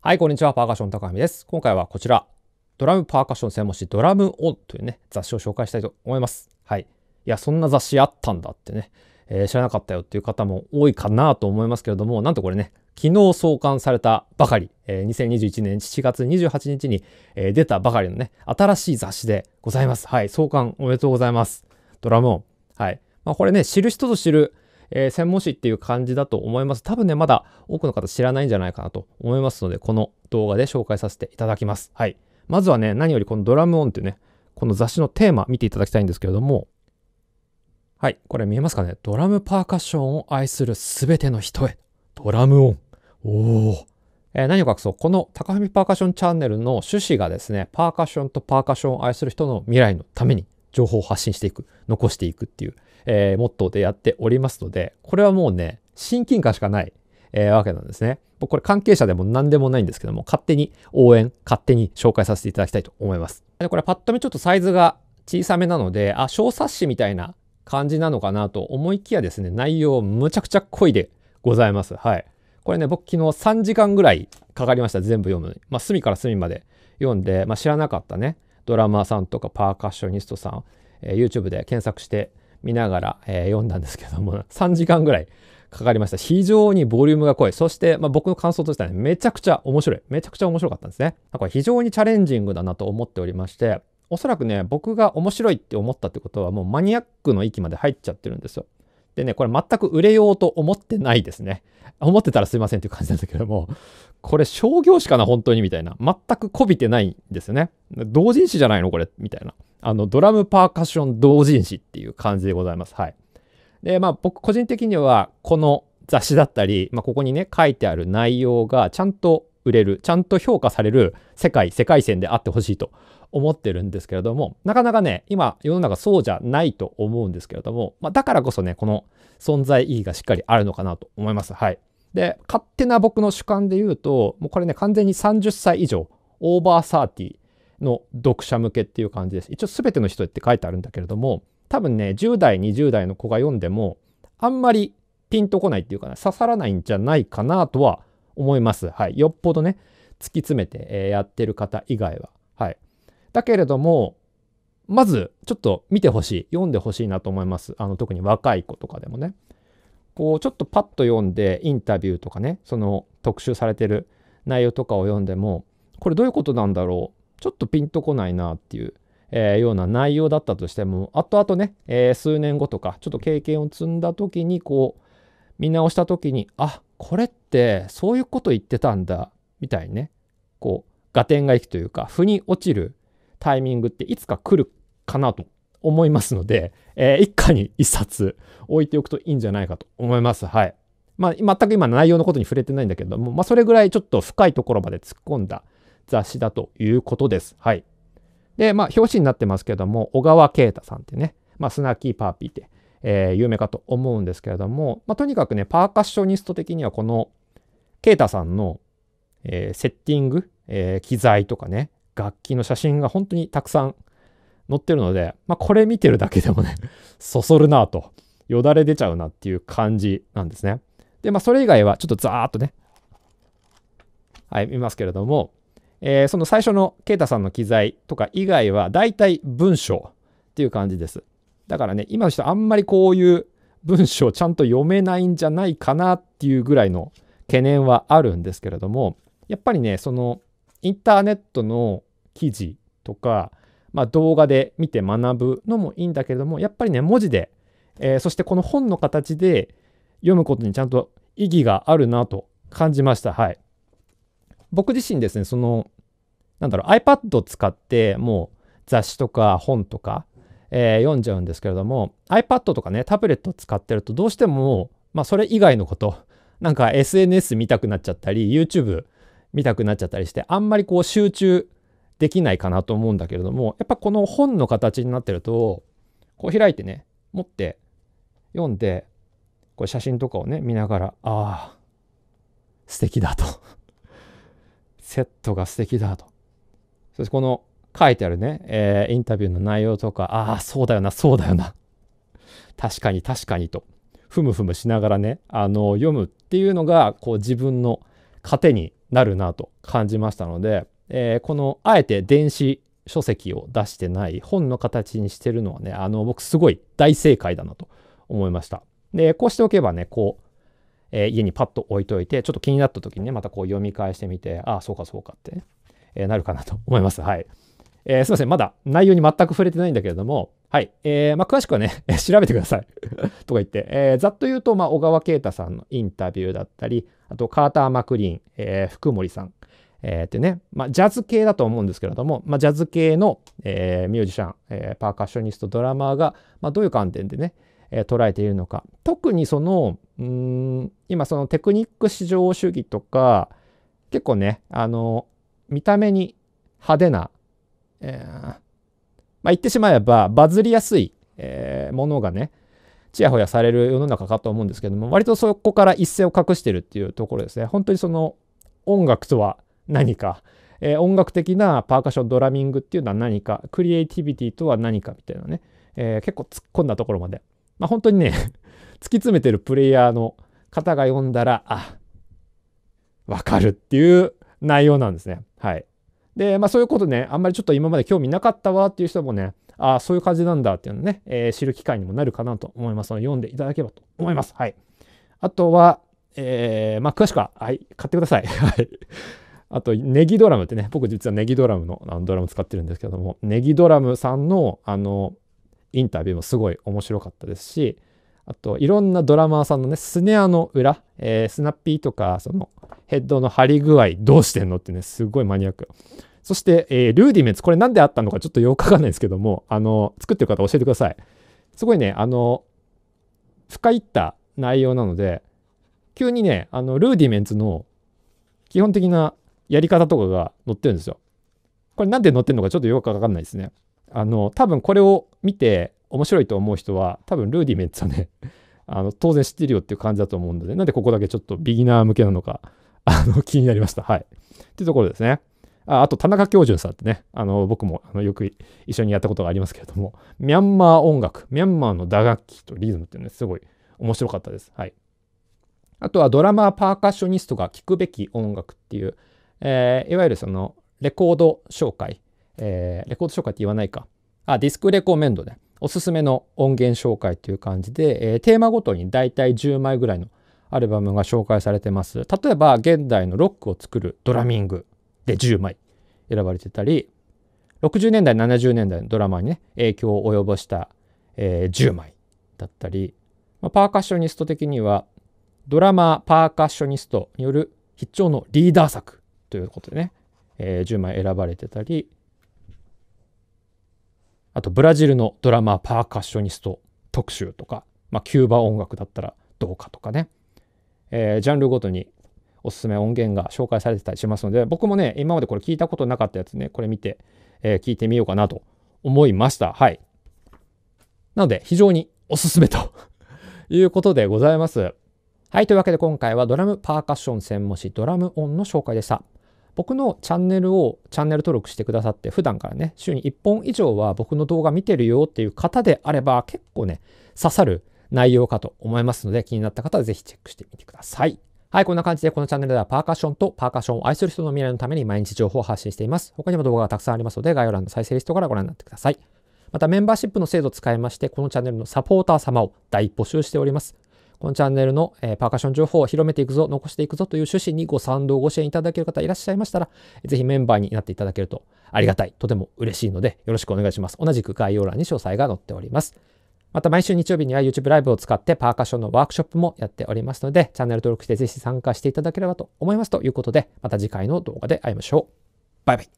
はい、こんにちは。パーカッション高見です。今回はこちら、ドラムパーカッション専門誌ドラムオンというね、雑誌を紹介したいと思います。はい。いや、そんな雑誌あったんだってね、えー、知らなかったよっていう方も多いかなと思いますけれども、なんとこれね、昨日創刊されたばかり、えー、2021年7月28日に、えー、出たばかりのね、新しい雑誌でございます。はい、創刊おめでとうございます。ドラムオン。はい。まあ、これね、知る人ぞ知るえー、専門誌っていう感じだと思います。多分ね、まだ多くの方知らないんじゃないかなと思いますので、この動画で紹介させていただきます。はい。まずはね、何よりこのドラムオンっていうね、この雑誌のテーマ見ていただきたいんですけれども、はい、これ見えますかねドラムパーカッションを愛するすべての人へ。ドラムオン。おお。えー、何を隠そうこの高文パーカッションチャンネルの趣旨がですね、パーカッションとパーカッションを愛する人の未来のために情報を発信していく、残していくっていう、えー、モットーでやっておりますので、これはもうね、親近感しかない、えー、わけなんですね。僕これ関係者でも何でもないんですけども、勝手に応援、勝手に紹介させていただきたいと思います。でこれパッと見ちょっとサイズが小さめなので、あ、小冊子みたいな感じなのかなと思いきやですね、内容むちゃくちゃ濃いでございます。はい。これね、僕昨日3時間ぐらいかかりました。全部読むのに。まあ、隅から隅まで読んで、まあ、知らなかったね、ドラマーさんとかパーカッショニストさん、えー、YouTube で検索して見ながら、えー、読んだんですけども3 時間ぐらいかかりました非常にボリュームが濃いそして、まあ、僕の感想としては、ね、めちゃくちゃ面白いめちゃくちゃ面白かったんですねこれ非常にチャレンジングだなと思っておりましておそらくね僕が面白いって思ったってことはもうマニアックの域まで入っちゃってるんですよでね、これ全く売れようと思ってないですね。思ってたらすいませんっていう感じなんだけども、これ商業誌かな本当にみたいな。全くこびてないんですよね。同人誌じゃないのこれみたいな。あの、ドラムパーカッション同人誌っていう感じでございます。はい。で、まあ僕個人的にはこの雑誌だったり、まあここにね、書いてある内容がちゃんと売れるちゃんと評価される世界世界線であってほしいと思ってるんですけれどもなかなかね今世の中そうじゃないと思うんですけれども、まあ、だからこそねこの存在意義がしっかりあるのかなと思います。はい、で勝手な僕の主観で言うともうこれね完全に30歳以上オーバーサーティの読者向けっていう感じです。一応全ての人って書いてあるんだけれども多分ね10代20代の子が読んでもあんまりピンとこないっていうか、ね、刺さらないんじゃないかなとは思います。はい。よっぽどね、突き詰めて、えやってる方以外は。はい。だけれども、まずちょっと見てほしい、読んでほしいなと思います。あの特に若い子とかでもね。こうちょっとパッと読んでインタビューとかね、その特集されてる内容とかを読んでも、これどういうことなんだろう、ちょっとピンとこないなっていう、えー、ような内容だったとしても、後々ね、えー、数年後とか、ちょっと経験を積んだ時に、こう、見直した時に、あこれってそういうこと言ってたんだみたいにねこう合点がいくというか腑に落ちるタイミングっていつか来るかなと思いますので、えー、一家に一冊置いておくといいんじゃないかと思います。はい。まあ、全く今内容のことに触れてないんだけども、まあ、それぐらいちょっと深いところまで突っ込んだ雑誌だということです。はい。で、まあ、表紙になってますけども、小川慶太さんってね、まあ、スナッキーパーピーってえー、有名かと思うんですけれども、まあ、とにかくねパーカッショニスト的にはこのケイタさんの、えー、セッティング、えー、機材とかね楽器の写真が本当にたくさん載ってるので、まあ、これ見てるだけでもね そそるなとよだれ出ちゃうなっていう感じなんですね。でまあそれ以外はちょっとザーっとねはい見ますけれども、えー、その最初のケイタさんの機材とか以外はだいたい文章っていう感じです。だからね、今の人あんまりこういう文章をちゃんと読めないんじゃないかなっていうぐらいの懸念はあるんですけれども、やっぱりね、そのインターネットの記事とか、まあ、動画で見て学ぶのもいいんだけれども、やっぱりね、文字で、えー、そしてこの本の形で読むことにちゃんと意義があるなと感じました。はい。僕自身ですね、その、なんだろう、iPad を使って、もう雑誌とか本とか、えー、読んじゃうんですけれども iPad とかねタブレット使ってるとどうしても、まあ、それ以外のことなんか SNS 見たくなっちゃったり YouTube 見たくなっちゃったりしてあんまりこう集中できないかなと思うんだけれどもやっぱこの本の形になってるとこう開いてね持って読んでこれ写真とかをね見ながらああ素敵だと セットが素敵だとそしてこの書いてあるね、えー、インタビューの内容とか、ああ、そうだよな、そうだよな。確かに、確かにと、ふむふむしながらね、あの、読むっていうのが、こう、自分の糧になるなと感じましたので、えー、この、あえて電子書籍を出してない本の形にしてるのはね、あの、僕すごい大正解だなと思いました。で、こうしておけばね、こう、えー、家にパッと置いといて、ちょっと気になった時にね、またこう読み返してみて、ああ、そうかそうかって、ね、えー、なるかなと思います。はい。えー、すいません、まだ内容に全く触れてないんだけれども、はい。えー、まあ、詳しくはね、調べてください とか言って、えー、ざっと言うと、まあ、小川啓太さんのインタビューだったり、あと、カーター・マクリーン、えー、福森さん、えー、ってね、まあ、ジャズ系だと思うんですけれども、まあ、ジャズ系の、えー、ミュージシャン、えー、パーカッショニスト、ドラマーが、まあ、どういう観点でね、えー、捉えているのか。特にその、うん今そのテクニック至上主義とか、結構ね、あの、見た目に派手なえー、まあ言ってしまえばバズりやすい、えー、ものがねちやほやされる世の中かと思うんですけども割とそこから一線を画してるっていうところですね本当にその音楽とは何か、えー、音楽的なパーカッションドラミングっていうのは何かクリエイティビティとは何かみたいなね、えー、結構突っ込んだところまでまあ本当にね 突き詰めてるプレイヤーの方が読んだらあわかるっていう内容なんですねはいで、まあそういうことね、あんまりちょっと今まで興味なかったわっていう人もね、ああ、そういう感じなんだっていうのね、えー、知る機会にもなるかなと思いますので、読んでいただければと思います。はい。あとは、えー、まあ詳しくは、はい、買ってください。はい。あと、ネギドラムってね、僕実はネギドラムのあのドラム使ってるんですけども、ネギドラムさんの、あの、インタビューもすごい面白かったですし、あと、いろんなドラマーさんのね、スネアの裏、えー、スナッピーとか、その、ヘッドの張り具合、どうしてんのってね、すごいマニアック。そして、えー、ルーディメンツ、これ何であったのかちょっとよくわかんないですけども、あの、作ってる方教えてください。すごいね、あの、深いった内容なので、急にね、あの、ルーディメンツの基本的なやり方とかが載ってるんですよ。これなんで載ってるのかちょっとよくわかんないですね。あの、多分これを見て面白いと思う人は、多分ルーディメンツはね、あの、当然知ってるよっていう感じだと思うので、なんでここだけちょっとビギナー向けなのか、あの、気になりました。はい。っていうところですね。あと、田中教授さんってね、あの、僕もあのよく一緒にやったことがありますけれども、ミャンマー音楽、ミャンマーの打楽器とリズムっていうのはすごい面白かったです。はい。あとはドラマーパーカッショニストが聴くべき音楽っていう、えー、いわゆるそのレコード紹介、えー、レコード紹介って言わないか。あ、ディスクレコメンドで、ね、おすすめの音源紹介という感じで、えー、テーマごとに大体10枚ぐらいのアルバムが紹介されてます。例えば、現代のロックを作るドラミング。で10枚選ばれてたり60年代70年代のドラマにね影響を及ぼした、えー、10枚だったり、まあ、パーカッショニスト的にはドラマパーカッショニストによる必聴のリーダー作ということでね、えー、10枚選ばれてたりあとブラジルのドラマパーカッショニスト特集とか、まあ、キューバ音楽だったらどうかとかね、えー、ジャンルごとにおすすめ音源が紹介されてたりしますので、僕もね、今までこれ聞いたことなかったやつね、これ見て、えー、聞いてみようかなと思いました。はい。なので、非常におすすめと いうことでございます。はい。というわけで今回はドラムパーカッション専門誌ドラム音の紹介でした。僕のチャンネルをチャンネル登録してくださって普段からね週に1本以上は僕の動画見てるよっていう方であれば結構ね刺さる内容かと思いますので気になった方は是非チェックしてみてください。はい、こんな感じでこのチャンネルではパーカッションとパーカッションを愛する人の未来のために毎日情報を発信しています。他にも動画がたくさんありますので、概要欄の再生リストからご覧になってください。またメンバーシップの制度を使いまして、このチャンネルのサポーター様を大募集しております。このチャンネルの、えー、パーカッション情報を広めていくぞ、残していくぞという趣旨にご賛同、ご支援いただける方いらっしゃいましたら、ぜひメンバーになっていただけるとありがたい、とても嬉しいのでよろしくお願いします。同じく概要欄に詳細が載っております。また毎週日曜日には YouTube ライブを使ってパーカッションのワークショップもやっておりますので、チャンネル登録してぜひ参加していただければと思いますということで、また次回の動画で会いましょう。バイバイ。